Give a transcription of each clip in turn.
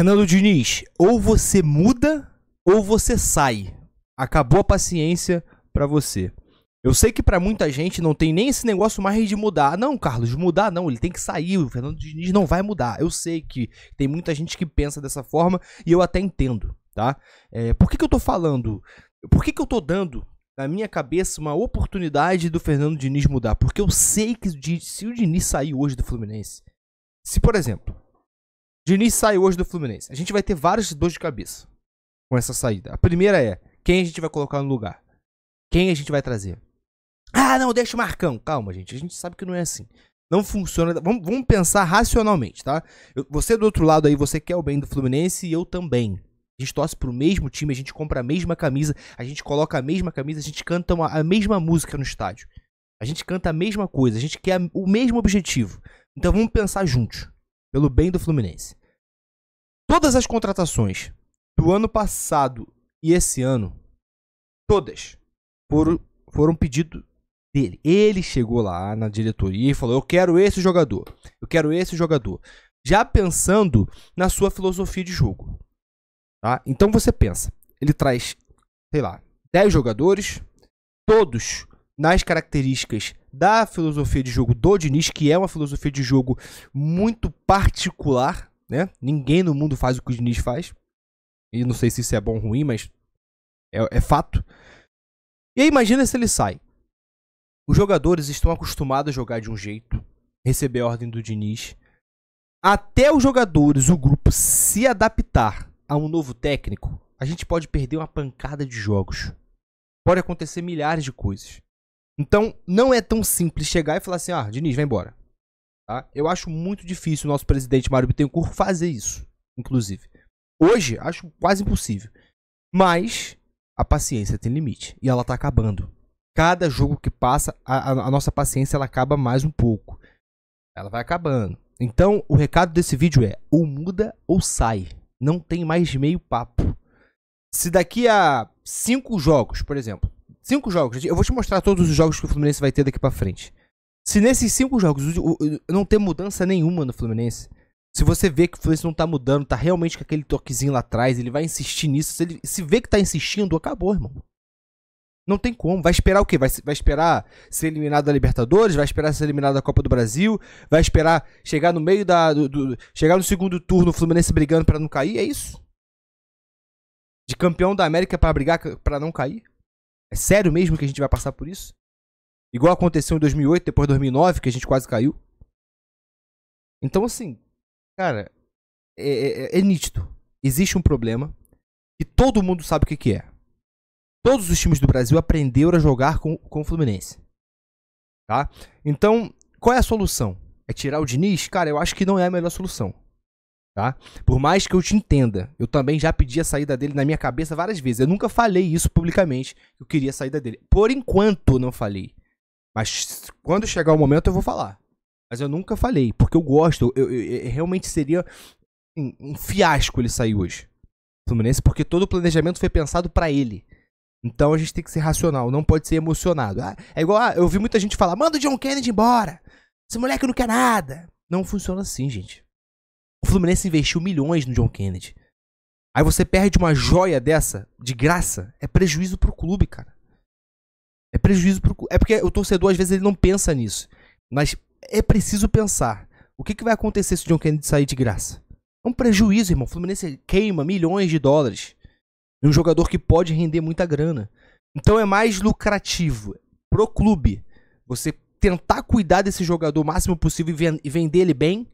Fernando Diniz, ou você muda ou você sai. Acabou a paciência para você. Eu sei que para muita gente não tem nem esse negócio mais de mudar. Não, Carlos, mudar não, ele tem que sair. O Fernando Diniz não vai mudar. Eu sei que tem muita gente que pensa dessa forma e eu até entendo, tá? É, por que, que eu tô falando? Por que, que eu tô dando na minha cabeça uma oportunidade do Fernando Diniz mudar? Porque eu sei que se o Diniz sair hoje do Fluminense, se por exemplo, Diniz sai hoje do Fluminense. A gente vai ter várias dores de cabeça com essa saída. A primeira é quem a gente vai colocar no lugar? Quem a gente vai trazer? Ah, não, deixa o Marcão. Calma, gente. A gente sabe que não é assim. Não funciona. Vamos, vamos pensar racionalmente, tá? Eu, você do outro lado aí, você quer o bem do Fluminense e eu também. A gente torce pro mesmo time, a gente compra a mesma camisa, a gente coloca a mesma camisa, a gente canta uma, a mesma música no estádio. A gente canta a mesma coisa, a gente quer o mesmo objetivo. Então vamos pensar juntos pelo bem do Fluminense. Todas as contratações do ano passado e esse ano, todas foram, foram pedido dele. Ele chegou lá na diretoria e falou: Eu quero esse jogador, eu quero esse jogador. Já pensando na sua filosofia de jogo. Tá? Então você pensa: ele traz, sei lá, 10 jogadores, todos nas características da filosofia de jogo do Diniz, que é uma filosofia de jogo muito particular, né? Ninguém no mundo faz o que o Diniz faz. E não sei se isso é bom ou ruim, mas é, é fato. E aí imagina se ele sai. Os jogadores estão acostumados a jogar de um jeito, receber a ordem do Diniz. Até os jogadores, o grupo, se adaptar a um novo técnico, a gente pode perder uma pancada de jogos. Pode acontecer milhares de coisas. Então, não é tão simples chegar e falar assim, ah, Diniz, vai embora. Tá? Eu acho muito difícil o nosso presidente Mário Bittencourt fazer isso, inclusive. Hoje, acho quase impossível. Mas a paciência tem limite e ela tá acabando. Cada jogo que passa, a, a nossa paciência ela acaba mais um pouco. Ela vai acabando. Então, o recado desse vídeo é: ou muda ou sai. Não tem mais meio papo. Se daqui a cinco jogos, por exemplo, Cinco jogos. Eu vou te mostrar todos os jogos que o Fluminense vai ter daqui para frente. Se nesses cinco jogos não ter mudança nenhuma no Fluminense, se você vê que o Fluminense não tá mudando, tá realmente com aquele toquezinho lá atrás, ele vai insistir nisso. Se ele se vê que tá insistindo, acabou, irmão. Não tem como. Vai esperar o quê? Vai, vai esperar ser eliminado da Libertadores? Vai esperar ser eliminado da Copa do Brasil? Vai esperar chegar no meio da. Do, do, chegar no segundo turno, o Fluminense brigando para não cair? É isso? De campeão da América para brigar para não cair? É sério mesmo que a gente vai passar por isso? Igual aconteceu em 2008, depois 2009, que a gente quase caiu. Então, assim, cara, é, é, é, é nítido. Existe um problema e todo mundo sabe o que, que é. Todos os times do Brasil aprenderam a jogar com, com o Fluminense. Tá? Então, qual é a solução? É tirar o Diniz? Cara, eu acho que não é a melhor solução. Tá? Por mais que eu te entenda, eu também já pedi a saída dele na minha cabeça várias vezes. Eu nunca falei isso publicamente, eu queria a saída dele. Por enquanto não falei. Mas quando chegar o momento eu vou falar. Mas eu nunca falei, porque eu gosto. Eu, eu, eu realmente seria um, um, fiasco ele sair hoje. Fluminense, porque todo o planejamento foi pensado para ele. Então a gente tem que ser racional, não pode ser emocionado. Ah, é igual, ah, eu vi muita gente falar: manda o John Kennedy embora. Esse moleque não quer nada. Não funciona assim, gente. O Fluminense investiu milhões no John Kennedy. Aí você perde uma joia dessa, de graça, é prejuízo pro clube, cara. É prejuízo pro É porque o torcedor, às vezes, ele não pensa nisso. Mas é preciso pensar. O que, que vai acontecer se o John Kennedy sair de graça? É um prejuízo, irmão. O Fluminense queima milhões de dólares. É um jogador que pode render muita grana. Então é mais lucrativo pro clube você tentar cuidar desse jogador o máximo possível e vender ele bem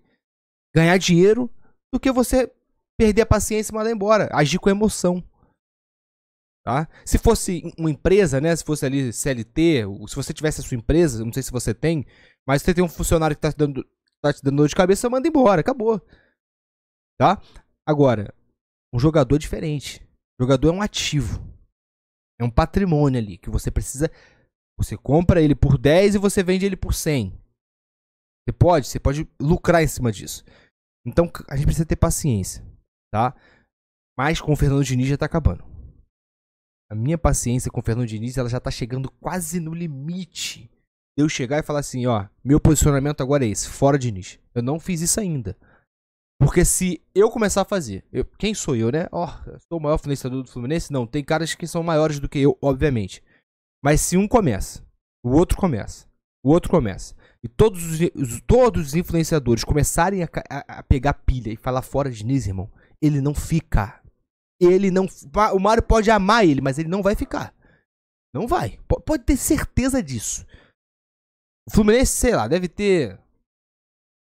ganhar dinheiro do que você perder a paciência e mandar embora. Agir com emoção. Tá? Se fosse uma empresa, né? Se fosse ali CLT, se você tivesse a sua empresa, não sei se você tem, mas você tem um funcionário que tá te dando, tá te dando dor de cabeça, manda embora, acabou. Tá? Agora, um jogador é diferente. O jogador é um ativo. É um patrimônio ali que você precisa. Você compra ele por 10 e você vende ele por 100. Você pode, você pode lucrar em cima disso. Então a gente precisa ter paciência, tá? Mas com o Fernando Diniz já tá acabando. A minha paciência com o Fernando Diniz, ela já tá chegando quase no limite. Eu chegar e falar assim, ó, meu posicionamento agora é esse, fora Diniz. Eu não fiz isso ainda. Porque se eu começar a fazer, eu, quem sou eu, né? Ó, oh, sou o maior financiador do Fluminense? Não, tem caras que são maiores do que eu, obviamente. Mas se um começa, o outro começa, o outro começa e todos os, todos os influenciadores começarem a, a, a pegar pilha e falar fora de Diniz, irmão, ele não fica. Ele não. O Mário pode amar ele, mas ele não vai ficar. Não vai. P pode ter certeza disso. O Fluminense, sei lá, deve ter.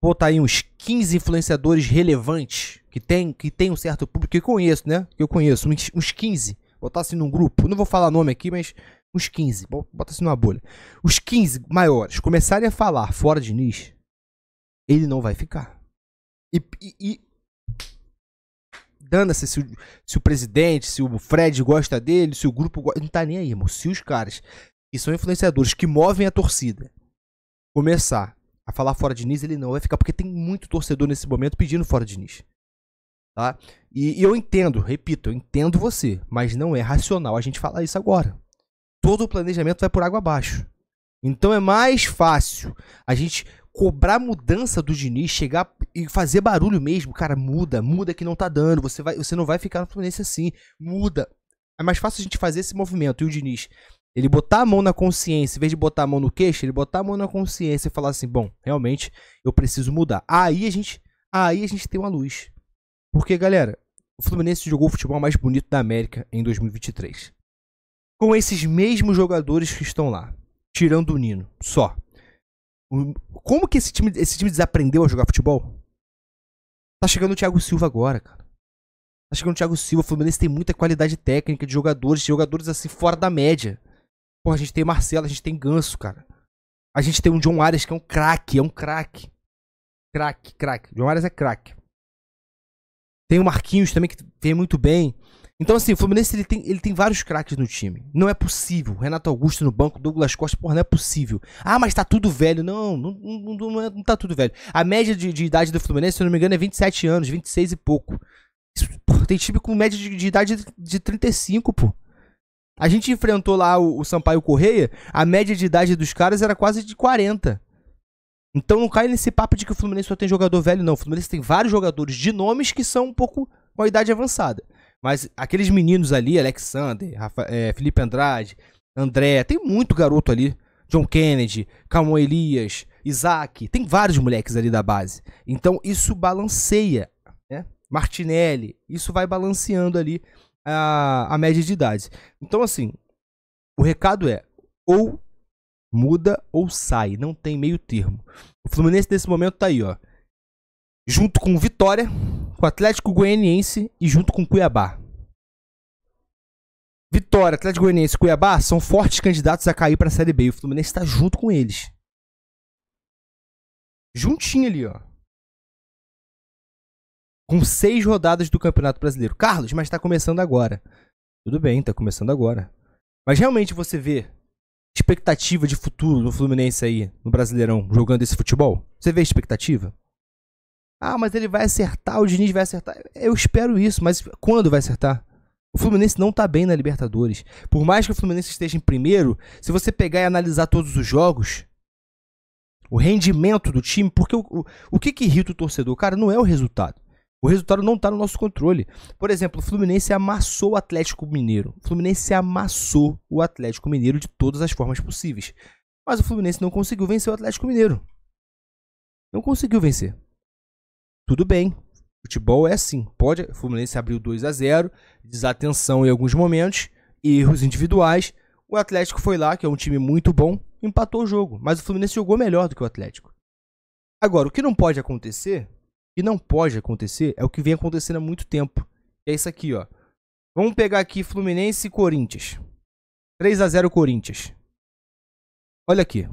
Botar aí uns 15 influenciadores relevantes que tem, que tem um certo público que eu conheço, né? Que eu conheço, uns 15. Botar assim num grupo. Não vou falar nome aqui, mas os 15, bota assim numa bolha. Os 15 maiores começarem a falar fora de nicho, ele não vai ficar. E. e, e Dando-se se, se, o presidente, se o Fred gosta dele, se o grupo gosta. Não tá nem aí, irmão. Se os caras que são influenciadores, que movem a torcida, começar a falar fora de nicho, ele não vai ficar, porque tem muito torcedor nesse momento pedindo fora de nicho. Tá? E, e eu entendo, repito, eu entendo você, mas não é racional a gente falar isso agora todo o planejamento vai por água abaixo. Então é mais fácil a gente cobrar mudança do Diniz, chegar e fazer barulho mesmo, cara, muda, muda que não tá dando, você, vai, você não vai ficar no Fluminense assim, muda. É mais fácil a gente fazer esse movimento e o Diniz, ele botar a mão na consciência, em vez de botar a mão no queixo, ele botar a mão na consciência e falar assim, bom, realmente eu preciso mudar. Aí a gente, aí a gente tem uma luz. Porque, galera, o Fluminense jogou o futebol mais bonito da América em 2023 com esses mesmos jogadores que estão lá, tirando o Nino, só. Como que esse time, esse time desaprendeu a jogar futebol? Tá chegando o Thiago Silva agora, cara. Tá chegando o Thiago Silva, o Fluminense tem muita qualidade técnica de jogadores, de jogadores assim fora da média. Pô, a gente tem Marcelo, a gente tem Ganso, cara. A gente tem um John Arias que é um craque, é um craque. Craque, craque. John Arias é craque. Tem o Marquinhos também que vem muito bem. Então, assim, o Fluminense ele tem, ele tem vários craques no time. Não é possível. Renato Augusto no banco, Douglas Costa, porra, não é possível. Ah, mas tá tudo velho. Não, não, não, não, é, não tá tudo velho. A média de, de, idade do Fluminense, se eu não me engano, é 27 anos, 26 e pouco. porra, tem time com média de, de idade de, de 35, pô. A gente enfrentou lá o, o Sampaio Correia, a média de idade dos caras era quase de 40. Então não cai nesse papo de que o Fluminense só tem jogador velho, não. O Fluminense tem vários jogadores de nomes que são um pouco com a idade avançada. Mas aqueles meninos ali, Alexander, Rafa, é, Felipe Andrade, André, tem muito garoto ali. John Kennedy, Calmon Elias, Isaac, tem vários moleques ali da base. Então isso balanceia, né? Martinelli, isso vai balanceando ali a, a média de idade. Então, assim, o recado é: ou muda ou sai, não tem meio termo. O Fluminense nesse momento tá aí, ó. Junto com Vitória, com Atlético Goianiense e junto com Cuiabá. Vitória, Atlético Goianiense e Cuiabá são fortes candidatos a cair para a Série B. O Fluminense está junto com eles. Juntinho ali, ó. Com seis rodadas do Campeonato Brasileiro. Carlos, mas está começando agora. Tudo bem, está começando agora. Mas realmente você vê expectativa de futuro no Fluminense aí, no Brasileirão, jogando esse futebol? Você vê expectativa? Ah, mas ele vai acertar, o Diniz vai acertar. Eu espero isso, mas quando vai acertar? O Fluminense não tá bem na Libertadores. Por mais que o Fluminense esteja em primeiro, se você pegar e analisar todos os jogos, o rendimento do time, porque o, o, o que, que irrita o torcedor? Cara, não é o resultado. O resultado não está no nosso controle. Por exemplo, o Fluminense amassou o Atlético Mineiro. O Fluminense amassou o Atlético Mineiro de todas as formas possíveis. Mas o Fluminense não conseguiu vencer o Atlético Mineiro. Não conseguiu vencer tudo bem. Futebol é assim. Pode, o Fluminense abriu 2 a 0, desatenção em alguns momentos, erros individuais. O Atlético foi lá, que é um time muito bom, empatou o jogo, mas o Fluminense jogou melhor do que o Atlético. Agora, o que não pode acontecer, e não pode acontecer, é o que vem acontecendo há muito tempo. É isso aqui, ó. Vamos pegar aqui Fluminense e Corinthians. 3 a 0 Corinthians. Olha aqui.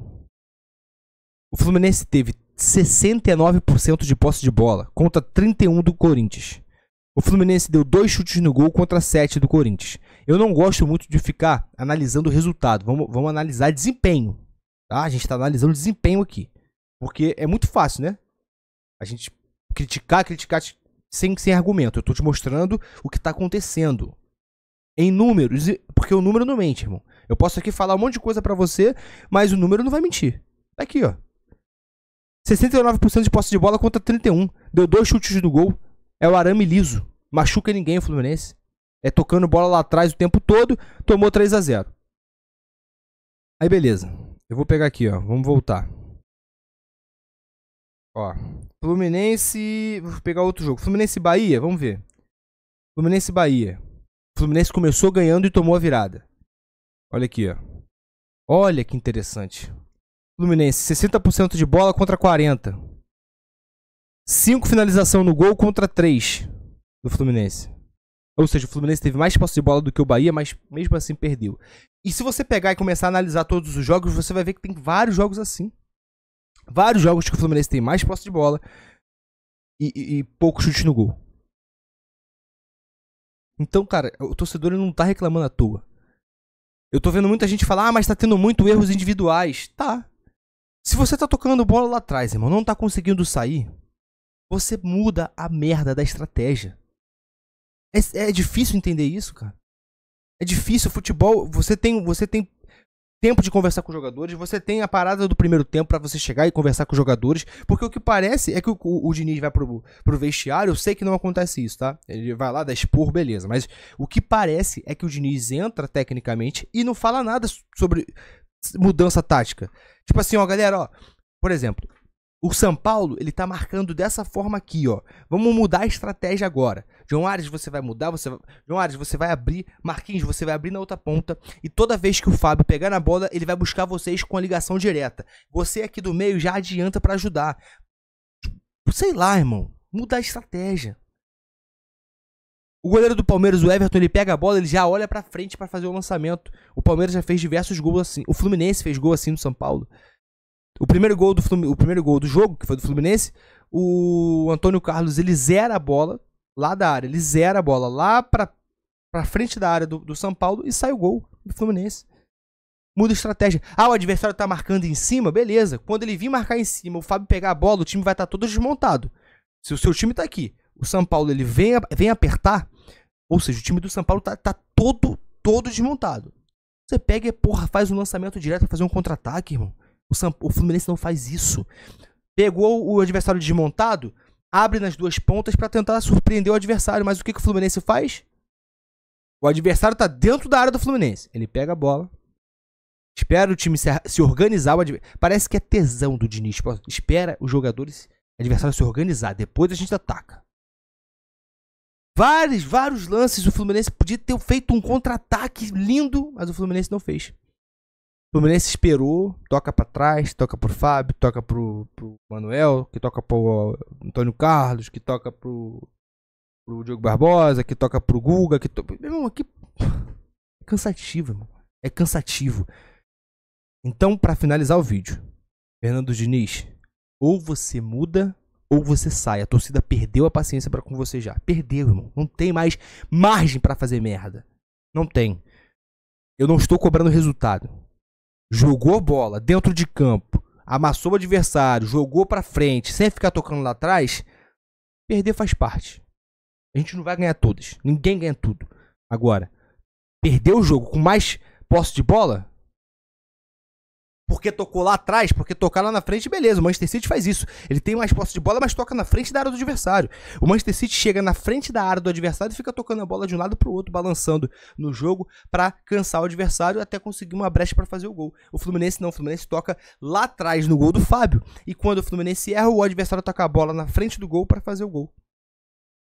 O Fluminense teve 69% de posse de bola, contra 31 do Corinthians. O Fluminense deu dois chutes no gol contra sete do Corinthians. Eu não gosto muito de ficar analisando o resultado. Vamos, vamos analisar desempenho. Tá? A gente está analisando desempenho aqui. Porque é muito fácil, né? A gente criticar, criticar sem, sem argumento. Eu estou te mostrando o que está acontecendo. Em números. Porque o número não mente, irmão. Eu posso aqui falar um monte de coisa para você, mas o número não vai mentir. Tá aqui, ó. 69% de posse de bola contra 31. Deu dois chutes do gol. É o arame liso. Machuca ninguém o Fluminense. É tocando bola lá atrás o tempo todo. Tomou 3 a 0 Aí beleza. Eu vou pegar aqui, ó. Vamos voltar. Ó. Fluminense. Vou pegar outro jogo. Fluminense Bahia, vamos ver. Fluminense Bahia. Fluminense começou ganhando e tomou a virada. Olha aqui, ó. Olha que interessante. Fluminense, 60% de bola contra 40. 5 finalização no gol contra 3 do Fluminense. Ou seja, o Fluminense teve mais posse de bola do que o Bahia, mas mesmo assim perdeu. E se você pegar e começar a analisar todos os jogos, você vai ver que tem vários jogos assim. Vários jogos que o Fluminense tem mais posse de bola e, e, e pouco chute no gol. Então, cara, o torcedor não tá reclamando à toa. Eu tô vendo muita gente falar, ah, mas tá tendo muito erros individuais. Tá. Se você tá tocando bola lá atrás, irmão, não tá conseguindo sair, você muda a merda da estratégia. É, é difícil entender isso, cara. É difícil. Futebol, você tem, você tem tempo de conversar com os jogadores, você tem a parada do primeiro tempo para você chegar e conversar com os jogadores, porque o que parece é que o, o, o, Diniz vai pro, pro vestiário, eu sei que não acontece isso, tá? Ele vai lá, dá expor, beleza, mas o que parece é que o Diniz entra tecnicamente e não fala nada sobre, mudança tática. Tipo assim, ó, galera, ó. Por exemplo, o São Paulo, ele tá marcando dessa forma aqui, ó. Vamos mudar a estratégia agora. João Ares, você vai mudar, você vai... João Ares, você vai abrir. Marquinhos, você vai abrir na outra ponta. E toda vez que o Fábio pegar na bola, ele vai buscar vocês com a ligação direta. Você aqui do meio já adianta para ajudar. Tipo, sei lá, irmão. Mudar a estratégia. O goleiro do Palmeiras, o Everton, ele pega a bola, ele já olha para frente para fazer o lançamento. O Palmeiras já fez diversos gols assim. O Fluminense fez gol assim no São Paulo. O primeiro gol do Flumin... o primeiro gol do jogo, que foi do Fluminense, o Antônio Carlos, ele zera a bola lá da área, ele zera a bola lá para pra frente da área do, do São Paulo e sai o gol do Fluminense. Muda a estratégia. Ah, o adversário tá marcando em cima, beleza. Quando ele vir marcar em cima, o Fábio pegar a bola, o time vai estar tá todo desmontado. Se o seu time tá aqui, o São Paulo ele vem, vem apertar, ou seja, o time do São Paulo tá, tá todo, todo desmontado. Você pega e, porra, faz um lançamento direto, fazer um contra-ataque, irmão. O, São, o Fluminense não faz isso. Pegou o adversário desmontado, abre nas duas pontas para tentar surpreender o adversário. Mas o que, que o Fluminense faz? O adversário tá dentro da área do Fluminense. Ele pega a bola, espera o time se, se organizar. Parece que é tesão do Diniz. Espera os jogadores, adversário se organizar. Depois a gente ataca vários, vários lances. O Fluminense podia ter feito um contra-ataque lindo, mas o Fluminense não fez. O Fluminense esperou, toca para trás, toca pro Fábio, toca pro, pro Manuel, que toca pro Antônio Carlos, que toca pro, pro Diogo Barbosa, que toca pro Guga, que to... Meu irmão, aqui é cansativo, irmão. É cansativo. Então, para finalizar o vídeo, Fernando Diniz, ou você muda ou você sai. A torcida perdeu a paciência para com você já. Perdeu, irmão. Não tem mais margem para fazer merda. Não tem. Eu não estou cobrando resultado. Jogou bola dentro de campo, amassou o adversário, jogou para frente, sem ficar tocando lá atrás, perder faz parte. A gente não vai ganhar todas. Ninguém ganha tudo. Agora, perder o jogo com mais posse de bola, porque tocou lá atrás, porque tocar lá na frente, beleza. O Manchester City faz isso. Ele tem mais posse de bola, mas toca na frente da área do adversário. O Manchester City chega na frente da área do adversário e fica tocando a bola de um lado para o outro, balançando no jogo para cansar o adversário até conseguir uma brecha para fazer o gol. O Fluminense não, o Fluminense toca lá atrás no gol do Fábio. E quando o Fluminense erra, o adversário toca a bola na frente do gol para fazer o gol.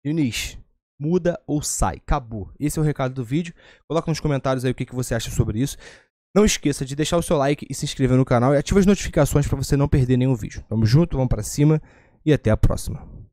Diniz, muda ou sai. Acabou. Esse é o recado do vídeo. Coloca nos comentários aí o que você acha sobre isso. Não esqueça de deixar o seu like e se inscrever no canal e ative as notificações para você não perder nenhum vídeo. Tamo junto, vamos para cima e até a próxima.